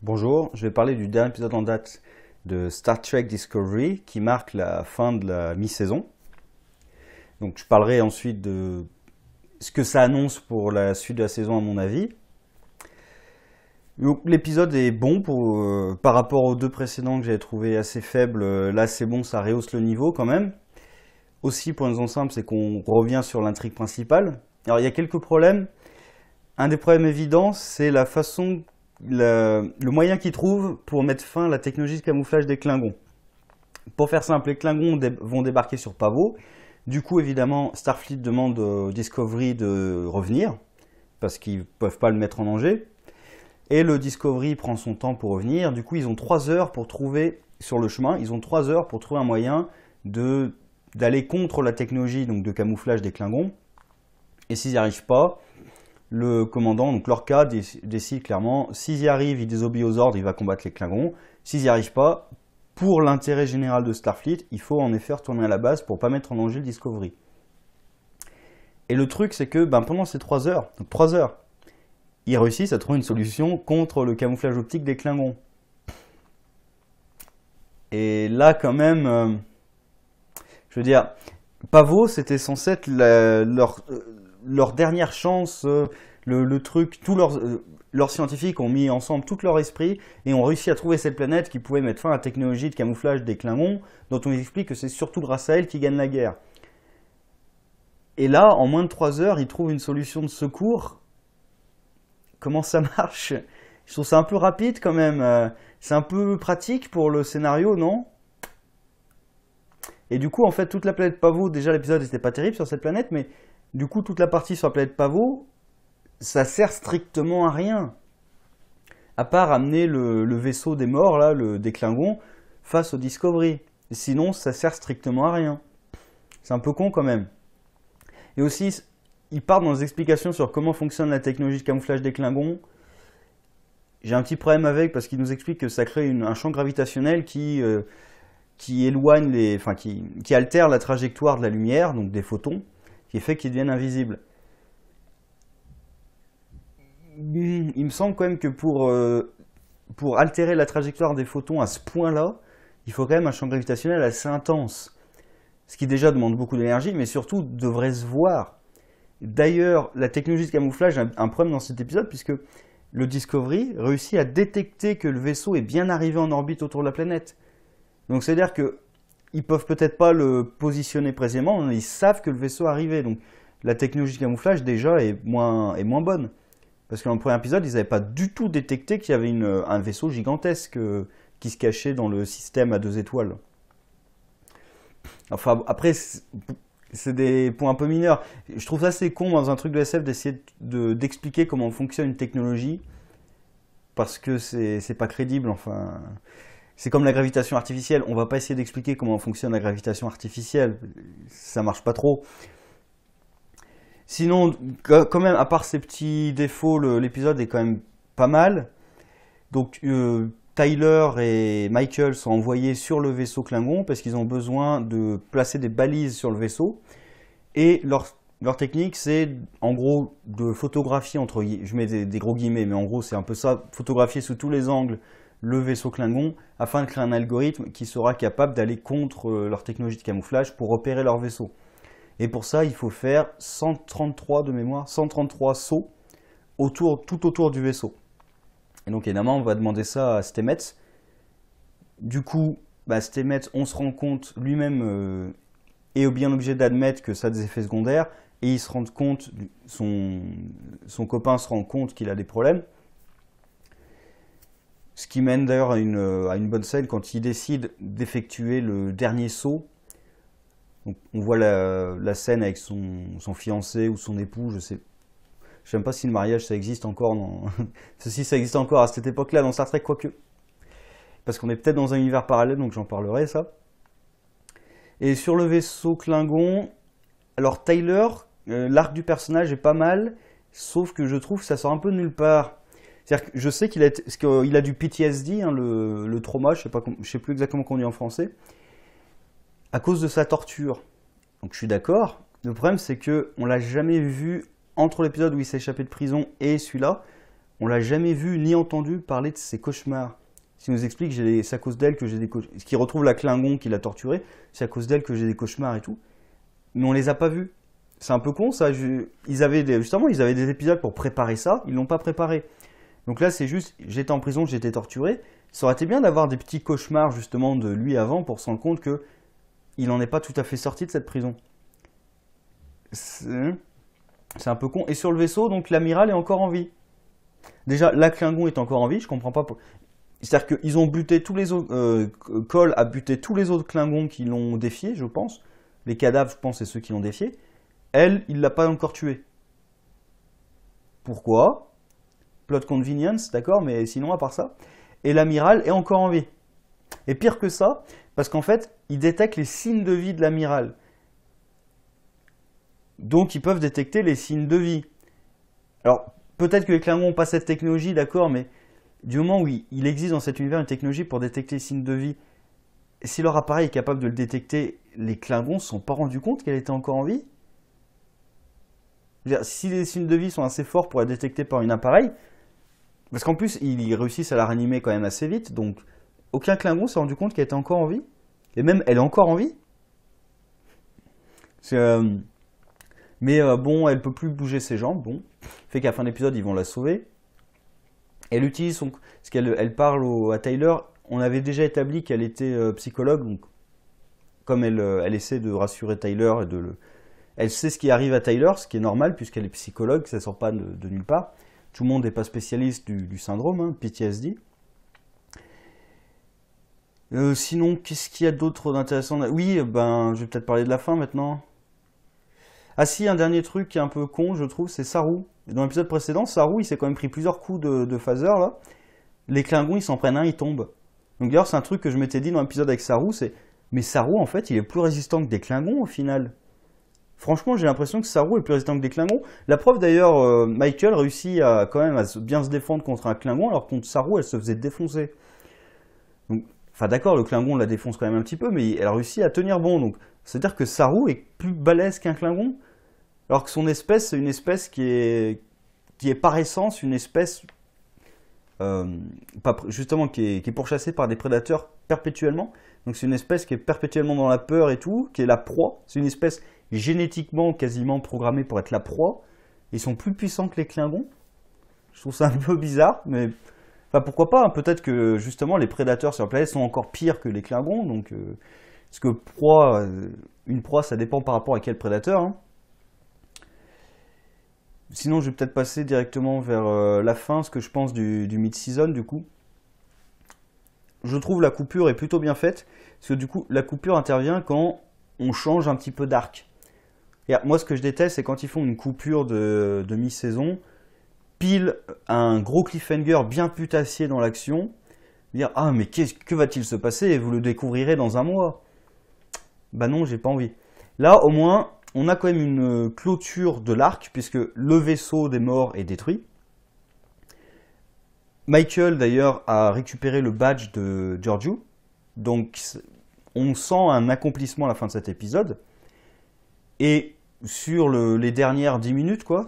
Bonjour, je vais parler du dernier épisode en date de Star Trek Discovery qui marque la fin de la mi-saison. Donc je parlerai ensuite de ce que ça annonce pour la suite de la saison à mon avis. l'épisode est bon euh, par rapport aux deux précédents que j'avais trouvé assez faibles. Euh, là c'est bon, ça rehausse le niveau quand même. Aussi pour une raison simple, c'est qu'on revient sur l'intrigue principale. Alors il y a quelques problèmes. Un des problèmes évidents, c'est la façon le, moyen qu'ils trouvent pour mettre fin à la technologie de camouflage des Klingons. Pour faire simple, les Klingons vont débarquer sur Pavot. Du coup, évidemment, Starfleet demande au Discovery de revenir, parce qu'ils ne peuvent pas le mettre en danger. Et le Discovery prend son temps pour revenir. Du coup, ils ont 3 heures pour trouver, sur le chemin, ils ont 3 heures pour trouver un moyen d'aller contre la technologie donc de camouflage des Klingons. Et s'ils n'y arrivent pas, le commandant, donc Lorca, décide clairement, s'ils y arrivent, il désobéit aux ordres, il va combattre les Klingons. S'ils n'y arrivent pas, pour l'intérêt général de Starfleet, il faut en effet retourner à la base pour pas mettre en danger le Discovery. Et le truc, c'est que ben, pendant ces 3 heures, donc 3 heures, ils réussissent à trouver une solution contre le camouflage optique des Klingons. Et là, quand même, euh, je veux dire, Pavot, c'était censé être leur... Euh, leur dernière chance, euh, le, truc, tous leurs, euh, leurs scientifiques ont mis ensemble tout leur esprit et ont réussi à trouver cette planète qui pouvait mettre fin à la technologie de camouflage des Klingons, dont on explique que c'est surtout grâce à elle qui gagnent la guerre. Et là, en moins de 3 heures, ils trouvent une solution de secours. Comment ça marche Je trouve ça un peu rapide quand même. Euh, c'est un peu pratique pour le scénario, non Et du coup, en fait, toute la planète Pavot, déjà l'épisode n'était pas terrible sur cette planète, mais du coup, toute la partie sur la planète Pavot, ça sert strictement à rien. À part amener le, vaisseau des morts, là, le, des face au Discovery. Sinon, ça sert strictement à rien. C'est un peu con quand même. Et aussi, il part dans les explications sur comment fonctionne la technologie de camouflage des Klingons. J'ai un petit problème avec parce qu'il nous explique que ça crée un champ gravitationnel qui, euh, qui éloigne les, enfin, qui, qui altère la trajectoire de la lumière, donc des photons qui fait qu'ils deviennent invisibles. Il me semble quand même que pour, euh, pour altérer la trajectoire des photons à ce point-là, il faut quand même un champ gravitationnel assez intense. Ce qui déjà demande beaucoup d'énergie, mais surtout devrait se voir. D'ailleurs, la technologie de camouflage a un problème dans cet épisode, puisque le Discovery réussit à détecter que le vaisseau est bien arrivé en orbite autour de la planète. Donc c'est-à-dire que ils peuvent peut-être pas le positionner précisément, ils savent que le vaisseau est arrivé. Donc la technologie de camouflage déjà est moins, est moins bonne. Parce que dans le premier épisode, ils n'avaient pas du tout détecté qu'il y avait un vaisseau gigantesque euh, qui se cachait dans le système à deux étoiles. Enfin, après, c'est des points un peu mineurs. Je trouve ça assez con dans un truc de SF d'essayer d'expliquer comment fonctionne une technologie. Parce que c'est pas crédible, enfin c'est comme la gravitation artificielle. On ne va pas essayer d'expliquer comment fonctionne la gravitation artificielle. Ça ne marche pas trop. Sinon, quand même, à part ces petits défauts, l'épisode est quand même pas mal. Donc, euh, Tyler et Michael sont envoyés sur le vaisseau Klingon parce qu'ils ont besoin de placer des balises sur le vaisseau. Et leur, technique, c'est en gros de photographier entre. Je mets des gros guillemets, mais en gros, c'est un peu ça photographier sous tous les angles le vaisseau Klingon afin de créer un algorithme qui sera capable d'aller contre euh, leur technologie de camouflage pour repérer leur vaisseau. Et pour ça, il faut faire 133 de mémoire, 133 sauts autour, tout autour du vaisseau. Et donc évidemment, on va demander ça à Stemets. Du coup, bah, Stemets, on se rend compte lui-même est euh, bien obligé d'admettre que ça a des effets secondaires et il se rend compte, son, son copain se rend compte qu'il a des problèmes. Ce qui mène d'ailleurs euh, à une, bonne scène quand il décide d'effectuer le dernier saut. on voit la, scène avec son, fiancé ou son époux, je sais. Je sais pas si le mariage ça existe encore. Ceci ça existe encore à cette époque-là dans Star Trek, quoique. Parce qu'on est peut-être dans un univers parallèle, donc j'en parlerai ça. Et sur le vaisseau Klingon, alors Tyler, euh, l'arc du personnage est pas mal, sauf que je trouve que ça sort un peu nulle part. C'est-à-dire que je sais qu'il a, a du PTSD, hein, le, le, trauma, je ne sais, sais, plus exactement comment on dit en français, à cause de sa torture. Donc je suis d'accord. Le problème, c'est qu'on l'a jamais vu entre l'épisode où il s'est échappé de prison et celui-là. On l'a jamais vu ni entendu parler de ses cauchemars. Si nous explique, c'est à cause d'elle que j'ai des cauchemars. Qui retrouve la Klingon qui l'a torturé, c'est à cause d'elle que j'ai des cauchemars et tout. Mais on les a pas vus. C'est un peu con ça. Ils avaient justement, ils avaient des épisodes pour préparer ça. Ils l'ont pas préparé. Donc là, c'est juste, j'étais en prison, j'étais torturé. Ça aurait été bien d'avoir des petits cauchemars justement de lui avant pour se rendre compte que il n'en est pas tout à fait sorti de cette prison. C'est un peu con. Et sur le vaisseau, donc l'amiral est encore en vie. Déjà, la Klingon est encore en vie, je comprends pas. C'est-à-dire qu'ils ont buté tous les autres. Euh, Cole a buté tous les autres Klingons qui l'ont défié, je pense. Les cadavres, je pense, c'est ceux qui l'ont défié. Elle, il l'a pas encore tué. Pourquoi plot convenience, d'accord, mais sinon, à part ça. Et l'amiral est encore en vie. Et pire que ça, parce qu'en fait, ils détectent les signes de vie de l'amiral. Donc, ils peuvent détecter les signes de vie. Alors, peut-être que les Klingons n'ont pas cette technologie, d'accord, mais du moment où il existe dans cet univers une technologie pour détecter les signes de vie, si leur appareil est capable de le détecter, les Klingons ne se sont pas rendus compte qu'elle était encore en vie si les signes de vie sont assez forts pour être détectés par un appareil, parce qu'en plus, ils réussissent à la ranimer quand même assez vite, donc aucun Klingon s'est rendu compte qu'elle était encore en vie. Et même, elle est encore en vie. Euh, mais euh, bon, elle peut plus bouger ses jambes. Bon, fait qu'à la fin de l'épisode, ils vont la sauver. Elle utilise son... Parce qu'elle elle parle à Tyler. On avait déjà établi qu'elle était euh, psychologue, donc comme elle, essaie de rassurer Tyler et de le... Elle sait ce qui arrive à Tyler, ce qui est normal puisqu'elle est psychologue, ça sort pas de nulle part tout le monde n'est pas spécialiste du, syndrome, hein, PTSD. Euh, sinon, qu'est-ce qu'il y a d'autre d'intéressant Oui, ben, je vais peut-être parler de la fin maintenant. Ah si, un dernier truc qui est un peu con, je trouve, c'est Sarou. Dans l'épisode précédent, Sarou, il s'est quand même pris plusieurs coups de, de phaser, là. Les Klingons, ils s'en prennent un, ils tombent. Donc d'ailleurs, c'est un truc que je m'étais dit dans l'épisode avec Sarou, c'est... Mais Sarou, en fait, il est plus résistant que des Klingons, au final. Franchement, j'ai l'impression que Saru est plus résistant que des Klingons. La preuve d'ailleurs, euh, Michael réussit à, quand même à bien se défendre contre un Klingon, alors contre Saru, elle se faisait défoncer. Enfin d'accord, le Klingon la défonce quand même un petit peu, mais elle a réussi à tenir bon. Donc, c'est-à-dire que Saru est plus balèze qu'un Klingon, alors que son espèce, c'est une espèce qui est, qui est par essence une espèce euh, justement qui est, qui est, pourchassée par des prédateurs perpétuellement. Donc c'est une espèce qui est perpétuellement dans la peur et tout, qui est la proie. C'est une espèce génétiquement quasiment programmés pour être la proie, ils sont plus puissants que les Klingons. Je trouve ça un peu bizarre, mais enfin, pourquoi pas hein. Peut-être que justement les prédateurs sur la planète sont encore pires que les Klingons, donc parce euh, que proie, euh, une proie, ça dépend par rapport à quel prédateur. Hein. Sinon, je vais peut-être passer directement vers euh, la fin, ce que je pense du, du mid-season du coup. Je trouve la coupure est plutôt bien faite, parce que du coup, la coupure intervient quand on change un petit peu d'arc. Ah, moi, ce que je déteste, c'est quand ils font une coupure de, demi mi-saison, pile un gros cliffhanger bien putassier dans l'action, dire Ah, mais que va-t-il se passer Et vous le découvrirez dans un mois. Bah non, j'ai pas envie. Là, au moins, on a quand même une clôture de l'arc, puisque le vaisseau des morts est détruit. Michael, d'ailleurs, a récupéré le badge de Giorgio. Donc, on sent un accomplissement à la fin de cet épisode. Et sur les dernières 10 minutes, quoi.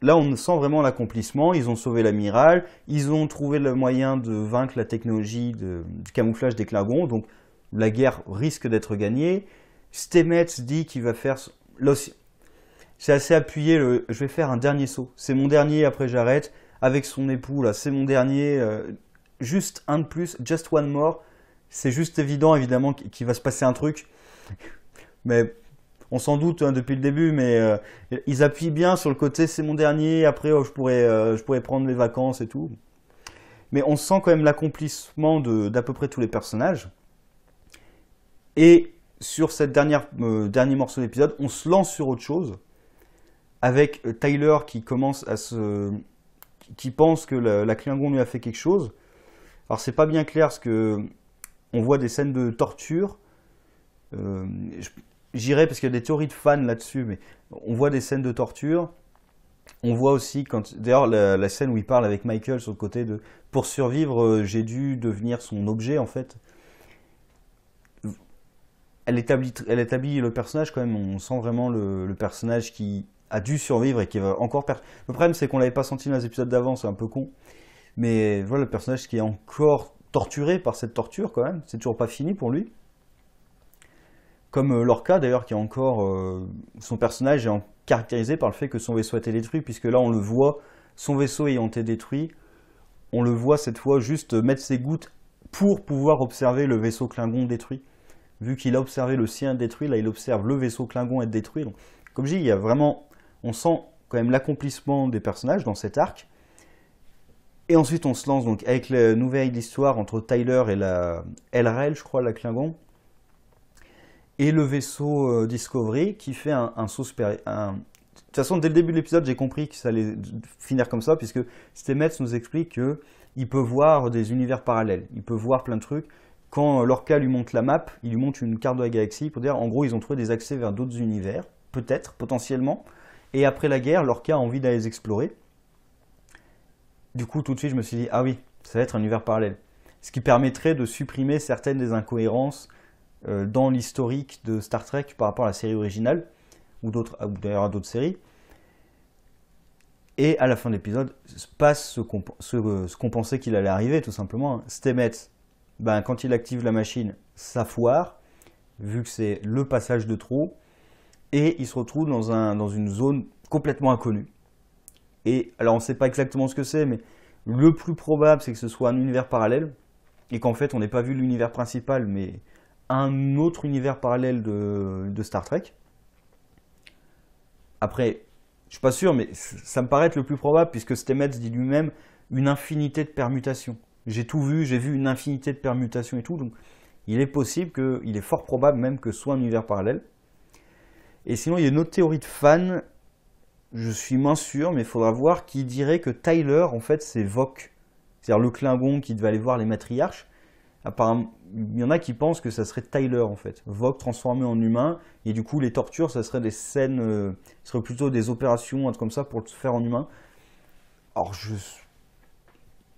Là, on sent vraiment l'accomplissement. Ils ont sauvé l'amiral, ils ont trouvé le moyen de vaincre la technologie du camouflage des clagons. donc la guerre risque d'être gagnée. Stemets dit qu'il va faire. C'est assez appuyé, je vais faire un dernier saut. C'est mon dernier, après j'arrête. Avec son époux, là, c'est mon dernier. Euh, juste un de plus, just one more. C'est juste évident, évidemment, qu'il va se passer un truc. Mais on s'en doute hein, depuis le début, mais euh, ils appuient bien sur le côté c'est mon dernier, après oh, je, pourrais, euh, je pourrais prendre mes vacances et tout. Mais on sent quand même l'accomplissement d'à peu près tous les personnages. Et sur ce euh, dernier morceau d'épisode, on se lance sur autre chose avec Tyler qui commence à se qui pense que la, Klingon lui a fait quelque chose. Alors c'est pas bien clair parce que on voit des scènes de torture j'irai parce qu'il y a des théories de fans là-dessus, mais on voit des scènes de torture. On voit aussi, quand d'ailleurs, la, scène où il parle avec Michael sur le côté de pour survivre, euh, j'ai dû devenir son objet en fait. Elle établit, elle établit le personnage quand même. On sent vraiment le, le personnage qui a dû survivre et qui va encore perdre. Le problème, c'est qu'on l'avait pas senti dans les épisodes d'avant, c'est un peu con. Mais voilà le personnage qui est encore torturé par cette torture quand même. C'est toujours pas fini pour lui. Comme euh, Lorca d'ailleurs, qui est encore. Euh, son personnage est caractérisé par le fait que son vaisseau a été détruit, puisque là on le voit, son vaisseau ayant été détruit, on le voit cette fois juste mettre ses gouttes pour pouvoir observer le vaisseau Klingon détruit. Vu qu'il a observé le sien détruit, là il observe le vaisseau Klingon être détruit. Donc, comme je dis, il y a vraiment. On sent quand même l'accomplissement des personnages dans cet arc. Et ensuite, on se lance donc avec la nouvelle histoire entre Tyler et la LRL, je crois, la Klingon et le vaisseau euh, Discovery qui fait un, un saut un... De toute façon, dès le début de l'épisode, j'ai compris que ça allait finir comme ça, puisque Stemets nous explique que il peut voir des univers parallèles, il peut voir plein de trucs. Quand euh, Lorca lui montre la map, il lui montre une carte de la galaxie pour dire, en gros, ils ont trouvé des accès vers d'autres univers, peut-être, potentiellement. Et après la guerre, Lorca a envie d'aller explorer. Du coup, tout de suite, je me suis dit, ah oui, ça va être un univers parallèle. Ce qui permettrait de supprimer certaines des incohérences euh, dans l'historique de Star Trek par rapport à la série originale, ou d'ailleurs à d'autres séries. Et à la fin de l'épisode, passe ce qu'on pensait qu'il allait arriver, tout simplement. Hein. Stemet, ben, quand il active la machine, ça foire, vu que c'est le passage de trop et il se retrouve dans, un, dans une zone complètement inconnue. Et alors, on ne sait pas exactement ce que c'est, mais le plus probable, c'est que ce soit un univers parallèle, et qu'en fait, on n'ait pas vu l'univers principal, mais un autre univers parallèle de, Star Trek. Après, je suis pas sûr, mais ça me paraît être le plus probable puisque Stemmets dit lui-même une infinité de permutations. J'ai tout vu, j'ai vu une infinité de permutations et tout, donc il est possible que, il est fort probable même que ce soit un univers parallèle. Et sinon, il y a une autre théorie de fans. je suis moins sûr, mais il faudra voir, qui dirait que Tyler, en fait, c'est Vok, c'est-à-dire le Klingon qui devait aller voir les matriarches, apparemment, il y en a qui pensent que ça serait Tyler en fait, Vogue transformé en humain, et du coup les tortures, ça serait des scènes, euh, ce serait plutôt des opérations, un comme ça, pour le faire en humain. Alors je,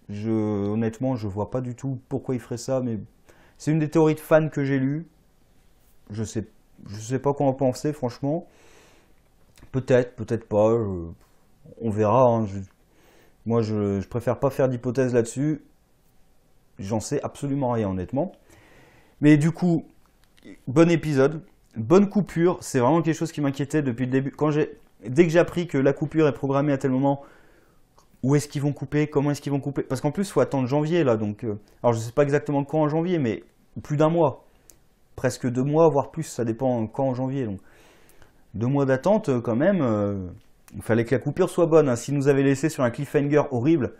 je, honnêtement, je vois pas du tout pourquoi il ferait ça, mais c'est une des théories de fans que j'ai lues. Je sais, je sais pas quoi en penser, franchement. Peut-être, peut-être pas. Euh, on verra. Hein, moi, je, je préfère pas faire d'hypothèse là-dessus J'en sais absolument rien, honnêtement. Mais du coup, bon épisode, bonne coupure. C'est vraiment quelque chose qui m'inquiétait depuis le début. Quand dès que j'ai appris que la coupure est programmée à tel moment, où est-ce qu'ils vont couper Comment est-ce qu'ils vont couper Parce qu'en plus, il faut attendre janvier, là. Donc, euh, alors, je ne sais pas exactement quand en janvier, mais plus d'un mois. Presque deux mois, voire plus. Ça dépend quand en janvier. Donc, deux mois d'attente, euh, quand même. Euh, il fallait que la coupure soit bonne. Hein. Si nous avaient laissé sur un cliffhanger horrible,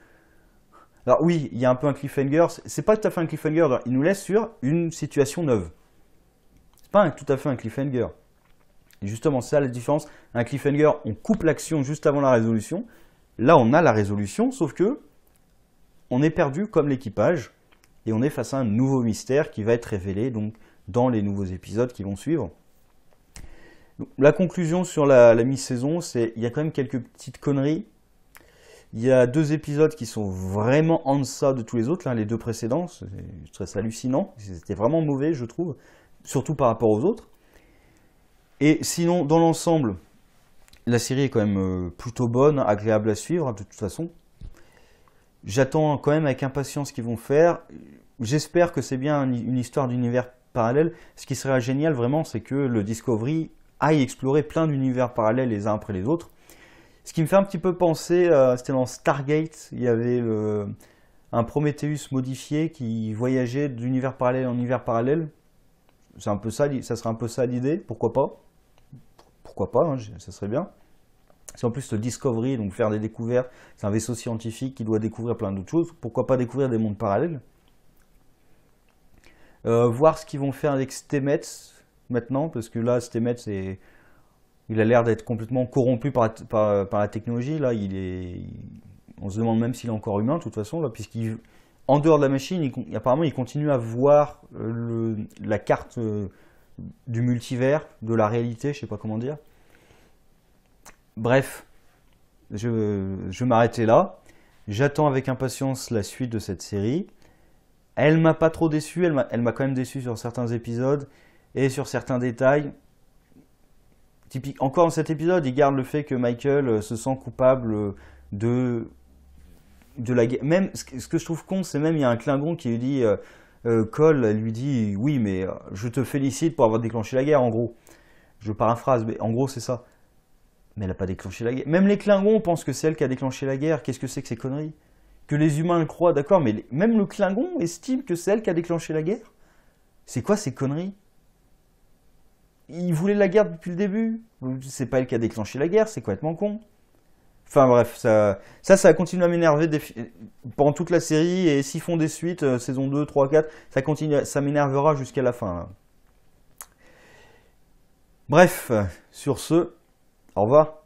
alors oui, il y a un peu un cliffhanger. C'est pas tout à fait un cliffhanger. Il nous laisse sur une situation neuve. C'est pas tout à fait un cliffhanger. justement, c'est ça la différence. Un cliffhanger, on coupe l'action juste avant la résolution. Là, on a la résolution, sauf que on est perdu comme l'équipage et on est face à un nouveau mystère qui va être révélé donc dans les nouveaux épisodes qui vont suivre. la conclusion sur la, mi-saison, c'est qu'il y a quand même quelques petites conneries il y a deux épisodes qui sont vraiment en deçà de tous les autres. les deux précédents, c'est hallucinant. C'était vraiment mauvais, je trouve, surtout par rapport aux autres. Et sinon, dans l'ensemble, la série est quand même euh, plutôt bonne, agréable à suivre, hein, de toute façon. J'attends quand même avec impatience ce qu'ils vont faire. J'espère que c'est bien une histoire d'univers parallèle. Ce qui serait génial, vraiment, c'est que le Discovery aille explorer plein d'univers parallèles les uns après les autres ce qui me fait un petit peu penser, euh, c'était dans Stargate, il y avait un Prometheus modifié qui voyageait d'univers parallèle en univers parallèle. C'est un peu ça, ça serait un peu ça l'idée, pourquoi pas Pourquoi pas, hein, ça serait bien. C'est en plus le Discovery, donc faire des découvertes, c'est un vaisseau scientifique qui doit découvrir plein d'autres choses. Pourquoi pas découvrir des mondes parallèles euh, Voir ce qu'ils vont faire avec Stemets maintenant, parce que là, Stemets est il a l'air d'être complètement corrompu par, la technologie. Là, il est, on se demande même s'il est encore humain, de toute façon, puisqu'il, en dehors de la machine, apparemment, il continue à voir euh, la carte euh, du multivers, de la réalité, je ne sais pas comment dire. Bref, je, vais m'arrêter là. J'attends avec impatience la suite de cette série. Elle m'a pas trop déçu, elle m'a quand même déçu sur certains épisodes et sur certains détails. Typique, encore dans cet épisode, il garde le fait que Michael euh, se sent coupable euh, de, de la guerre. Même ce que, je trouve con, c'est même il y a un Klingon qui lui dit euh, euh Cole lui dit oui, mais je te félicite pour avoir déclenché la guerre. En gros, je paraphrase, mais en gros c'est ça. Mais elle n'a pas déclenché la guerre. Même les Klingons pensent que c'est elle qui a déclenché la guerre. Qu'est-ce que c'est que ces conneries Que les humains le croient, d'accord, mais même le Klingon estime que c'est elle qui a déclenché la guerre C'est quoi ces conneries il voulait la guerre depuis le début. C'est pas elle qui a déclenché la guerre, c'est complètement con. Enfin bref, ça, ça, ça continue à m'énerver pendant toute la série, et s'ils font des suites, euh, saison 2, 3, 4, ça, continue, ça m'énervera jusqu'à la fin. Bref, sur ce, au revoir.